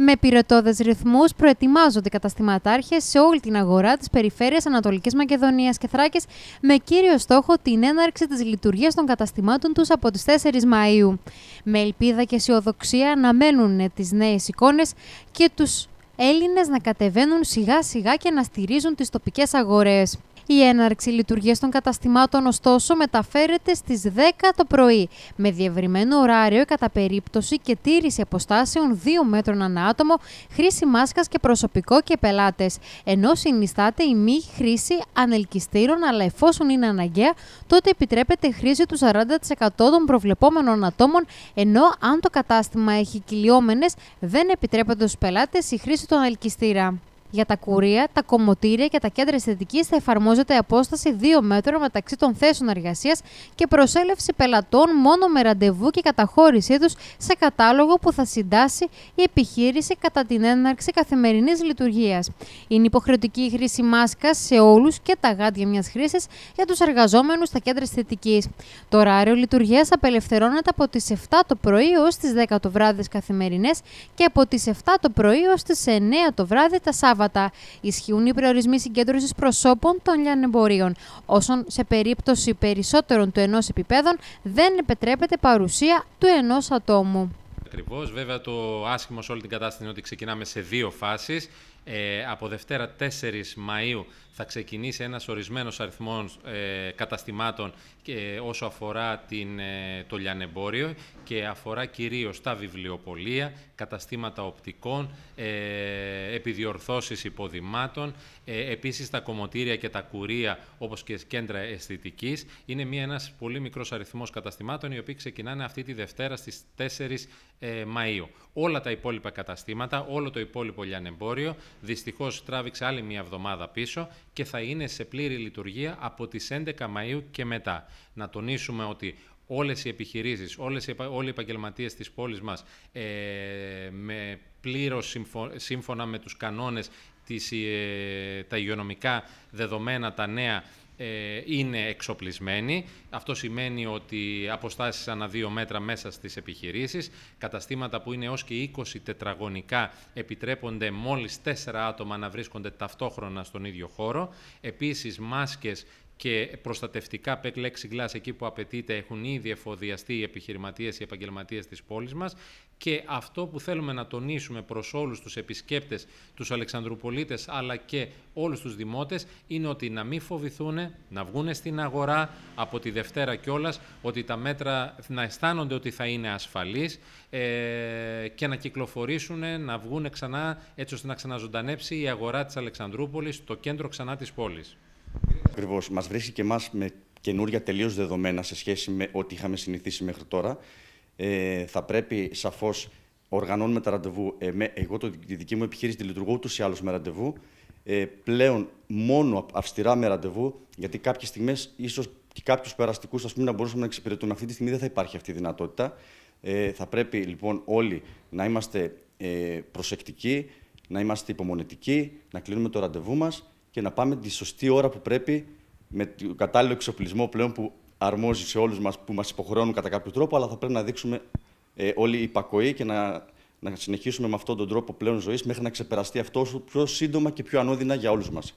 Με πυρετόδε ρυθμούς προετοιμάζονται οι καταστηματάρχες σε όλη την αγορά της περιφέρειας Ανατολικής Μακεδονίας και Θράκης με κύριο στόχο την έναρξη της λειτουργίας των καταστημάτων τους από τις 4 Μαου. Με ελπίδα και αισιοδοξία αναμένουν τις νέες εικόνες και τους Έλληνες να κατεβαίνουν σιγά σιγά και να στηρίζουν τις τοπικές αγορές. Η έναρξη λειτουργίας των καταστημάτων, ωστόσο, μεταφέρεται στις 10 το πρωί, με διευρυμένο ωράριο κατά περίπτωση και τήρηση αποστάσεων 2 μέτρων ανά άτομο, χρήση μάσκας και προσωπικό και πελάτες. Ενώ συνιστάται η μη χρήση ανελκυστήρων, αλλά εφόσον είναι αναγκαία, τότε επιτρέπεται χρήση του 40% των προβλεπόμενων ατόμων, ενώ αν το κατάστημα έχει κυλιόμενες, δεν επιτρέπεται στους πελάτες η χρήση του ανελκυστήρα. Για τα κουρία, τα κομμωτήρια και τα κέντρα αισθητικής θα εφαρμόζεται απόσταση 2 μέτρων μεταξύ των θέσεων εργασίας και προσέλευση πελατών μόνο με ραντεβού και καταχώρησή τους σε κατάλογο που θα συντάσει η επιχείρηση κατά την έναρξη καθημερινής λειτουργίας. Είναι υποχρεωτική η χρήση μάσκας σε όλους και τα γάντια μιας χρήσης για τους εργαζόμενους στα κέντρα αισθητικής. Το ωράριο λειτουργίας απελευθερώνεται από τις 7 το πρωί ω τι 10 το βράδυ καθημερινές και από τις 7 το πρωί ω τι 9 το βράδυ τα Σάββατα. Σάββατα ισχύουν οι προορισμοί συγκέντρωσης προσώπων των λιανεμπορίων, όσον σε περίπτωση περισσότερων του ενός επιπέδων δεν επιτρέπεται παρουσία του ενός ατόμου. Ακριβώς, βέβαια το άσχημο σε όλη την κατάσταση είναι ότι ξεκινάμε σε δύο φάσεις. Ε, από Δευτέρα 4 Μαΐου θα ξεκινήσει ένας ορισμένος αριθμός ε, καταστημάτων και, ε, όσο αφορά την, ε, το λιανεμπόριο και αφορά κυρίως τα βιβλιοπολία, καταστήματα οπτικών, επιδιορθώσεις υποδημάτων, επίσης τα κομμωτήρια και τα κουρία όπως και κέντρα αισθητικής. Είναι μια, ένας πολύ μικρός αριθμός καταστημάτων οι οποίοι ξεκινάνε αυτή τη Δευτέρα στις 4 Μαΐου. Όλα τα υπόλοιπα καταστήματα, όλο το υπόλοιπο λιανεμπόριο Δυστυχώς τράβηξε άλλη μία εβδομάδα πίσω και θα είναι σε πλήρη λειτουργία από τις 11 Μαου και μετά. Να τονίσουμε ότι όλες οι επιχειρήσεις, οι, όλοι οι επαγγελματίες της πόλης μας ε, με πλήρως σύμφωνα με τους κανόνες, ε, τα υγειονομικά δεδομένα, τα νέα ε, είναι εξοπλισμένοι. Αυτό σημαίνει ότι αποστάσεις ανά δύο μέτρα μέσα στις επιχειρήσεις, καταστήματα που είναι έως και 20 τετραγωνικά επιτρέπονται μόλις τέσσερα άτομα να βρίσκονται ταυτόχρονα στον ίδιο χώρο. Επίσης μάσκες και προστατευτικά λέξη γκλάς, εκεί που απαιτείται έχουν ήδη εφοδιαστεί οι επιχειρηματίες, οι επαγγελματίες της πόλης μας και αυτό που θέλουμε να τονίσουμε προς όλους τους επισκέπτες, τους Αλεξανδρουπολίτες αλλά και όλους τους δημότες είναι ότι να μην φοβηθούν, να βγουν στην αγορά από τη Δευτέρα κιόλας, ότι τα μέτρα να αισθάνονται ότι θα είναι ασφαλείς ε, και να κυκλοφορήσουν, να βγουν ξανά έτσι ώστε να ξαναζωντανέψει η αγορά της Αλεξανδρούπολης, το κέντρο ξανά της πόλης. Μα Μας βρίσκει και εμάς με καινούρια τελείως δεδομένα σε σχέση με ό,τι είχαμε συνηθίσει μέχρι τώρα. Ε, θα πρέπει σαφώς οργανώνουμε τα ραντεβού. Ε, με, εγώ το, τη δική μου επιχείρηση τη λειτουργώ ούτως ή άλλως με ραντεβού. Ε, πλέον μόνο αυστηρά με ραντεβού, γιατί κάποιες στιγμές ίσως και κάποιους περαστικούς να μπορούσαμε να εξυπηρετούμε. Αυτή τη στιγμή δεν θα υπάρχει αυτή η δυνατότητα. Ε, θα πρέπει λοιπόν όλοι να είμαστε ε, προσεκτικοί, να είμαστε υπομονετικοί, να κλείνουμε το ραντεβού μας και να πάμε τη σωστή ώρα που πρέπει με το κατάλληλο εξοπλισμό πλέον που αρμόζει σε όλους μας, που μας υποχρεώνουν κατά κάποιο τρόπο, αλλά θα πρέπει να δείξουμε ε, όλη η υπακοή και να, να συνεχίσουμε με αυτόν τον τρόπο πλέον ζωής μέχρι να ξεπεραστεί αυτό πιο σύντομα και πιο ανώδυνα για όλους μας.